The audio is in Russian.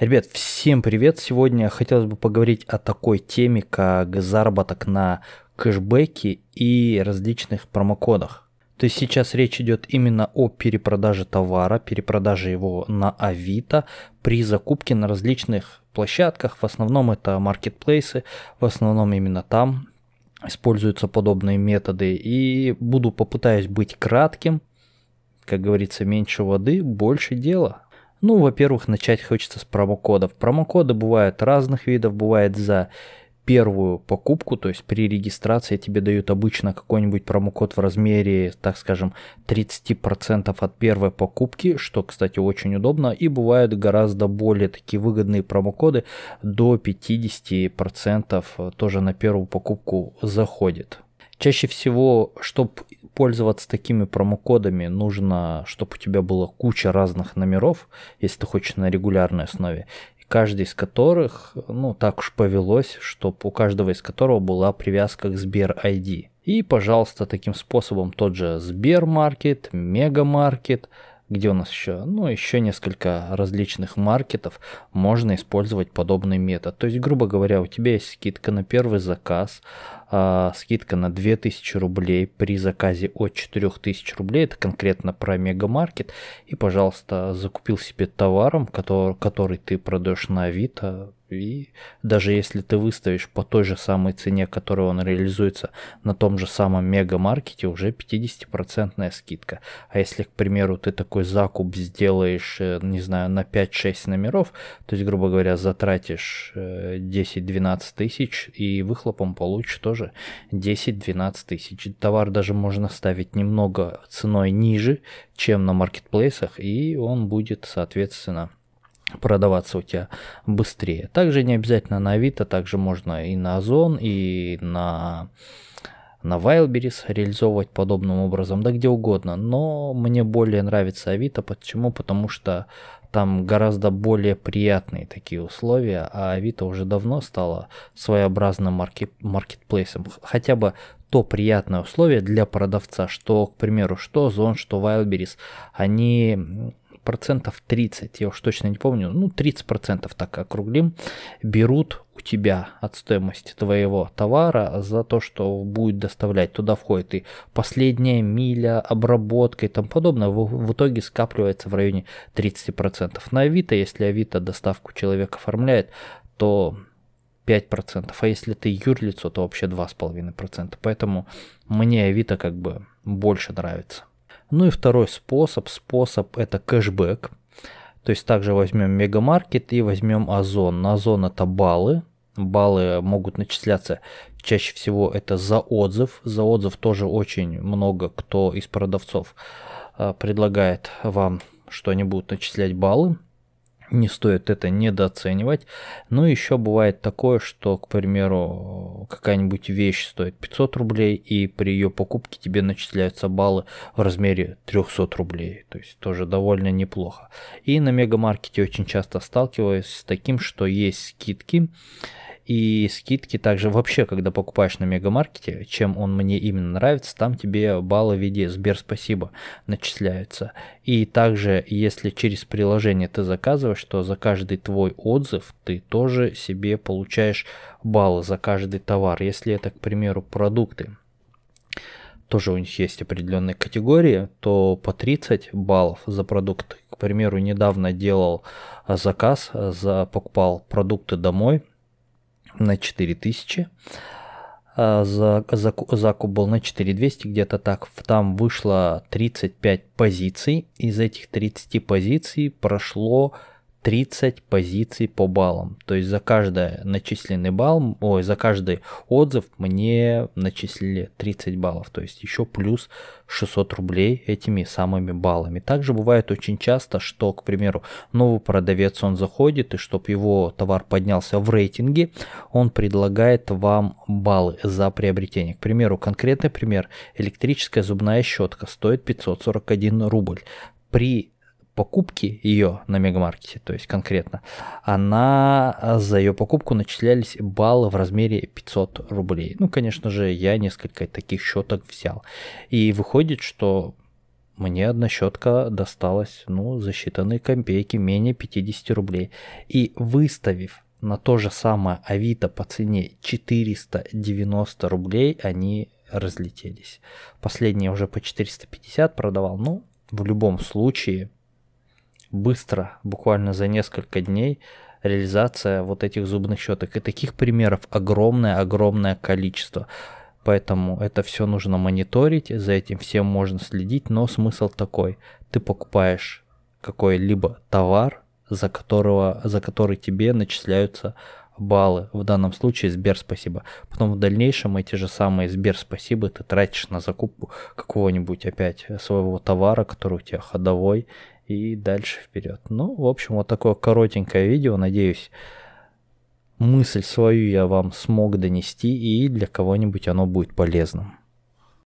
Ребят, всем привет! Сегодня хотелось бы поговорить о такой теме, как заработок на кэшбэке и различных промокодах. То есть сейчас речь идет именно о перепродаже товара, перепродаже его на Авито при закупке на различных площадках. В основном это маркетплейсы, в основном именно там используются подобные методы. И буду попытаюсь быть кратким, как говорится, меньше воды, больше дела. Ну, во-первых, начать хочется с промокодов. Промокоды бывают разных видов, бывает за первую покупку, то есть при регистрации тебе дают обычно какой-нибудь промокод в размере, так скажем, 30% от первой покупки, что, кстати, очень удобно, и бывают гораздо более такие выгодные промокоды, до 50% тоже на первую покупку заходит. Чаще всего, чтобы пользоваться такими промокодами нужно, чтобы у тебя была куча разных номеров, если ты хочешь на регулярной основе, и каждый из которых, ну так уж повелось, чтобы у каждого из которого была привязка к Сбер ID. И, пожалуйста, таким способом тот же Сбермаркет, Мегамаркет, где у нас еще, ну, еще несколько различных маркетов, можно использовать подобный метод. То есть, грубо говоря, у тебя есть скидка на первый заказ, а, скидка на 2000 рублей при заказе от 4000 рублей, это конкретно про мегамаркет, и, пожалуйста, закупил себе товаром, который, который ты продаешь на Авито, и даже если ты выставишь по той же самой цене, которой он реализуется на том же самом мегамаркете, уже 50% скидка. А если, к примеру, ты такой закуп сделаешь, э, не знаю, на 5-6 номеров, то есть, грубо говоря, затратишь 10-12 э, тысяч и выхлопом получишь тоже дороже 10-12 тысяч. Товар даже можно ставить немного ценой ниже, чем на маркетплейсах, и он будет, соответственно, продаваться у тебя быстрее. Также не обязательно на Авито, также можно и на Озон, и на на Wildberries реализовывать подобным образом, да где угодно. Но мне более нравится Авито. Почему? Потому что там гораздо более приятные такие условия, а Авито уже давно стало своеобразным маркетплейсом. Хотя бы то приятное условие для продавца, что, к примеру, что Зон, что Wildberries, они процентов 30, я уж точно не помню, ну 30 процентов так округлим, берут у тебя от стоимости твоего товара за то, что будет доставлять. Туда входит и последняя миля, обработка и тому подобное. В, в итоге скапливается в районе 30%. На Авито, если Авито доставку человека оформляет, то 5%, а если ты юрлицо, то вообще 2,5%. Поэтому мне Авито как бы больше нравится. Ну и второй способ, способ это кэшбэк. То есть также возьмем мегамаркет и возьмем озон. На озон это баллы. Баллы могут начисляться чаще всего это за отзыв. За отзыв тоже очень много кто из продавцов а, предлагает вам, что они будут начислять баллы. Не стоит это недооценивать. Но ну еще бывает такое, что, к примеру, какая-нибудь вещь стоит 500 рублей, и при ее покупке тебе начисляются баллы в размере 300 рублей. То есть тоже довольно неплохо. И на мегамаркете очень часто сталкиваюсь с таким, что есть скидки, и скидки также вообще, когда покупаешь на мегамаркете, чем он мне именно нравится, там тебе баллы в виде Сбер спасибо начисляются. И также, если через приложение ты заказываешь, то за каждый твой отзыв ты тоже себе получаешь баллы за каждый товар. Если это, к примеру, продукты, тоже у них есть определенные категории, то по 30 баллов за продукт. К примеру, недавно делал заказ, за, покупал продукты домой, на 4000. А, за, за, закуп был на 4200, где-то так. Там вышло 35 позиций. Из этих 30 позиций прошло 30 позиций по баллам. То есть за каждый начисленный балл, ой, за каждый отзыв мне начислили 30 баллов. То есть еще плюс 600 рублей этими самыми баллами. Также бывает очень часто, что, к примеру, новый продавец, он заходит, и чтобы его товар поднялся в рейтинге, он предлагает вам баллы за приобретение. К примеру, конкретный пример. Электрическая зубная щетка стоит 541 рубль. При покупки ее на мегамаркете, то есть конкретно, она а, за ее покупку начислялись баллы в размере 500 рублей. Ну, конечно же, я несколько таких щеток взял. И выходит, что мне одна щетка досталась, ну, за считанные копейки, менее 50 рублей. И выставив на то же самое Авито по цене 490 рублей, они разлетелись. Последний уже по 450 продавал, ну, в любом случае быстро, буквально за несколько дней, реализация вот этих зубных щеток. И таких примеров огромное-огромное количество. Поэтому это все нужно мониторить, за этим всем можно следить, но смысл такой. Ты покупаешь какой-либо товар, за, которого, за который тебе начисляются баллы. В данном случае Сбер спасибо. Потом в дальнейшем эти же самые Сбер спасибо ты тратишь на закупку какого-нибудь опять своего товара, который у тебя ходовой, и дальше вперед. Ну, в общем, вот такое коротенькое видео. Надеюсь, мысль свою я вам смог донести и для кого-нибудь оно будет полезным.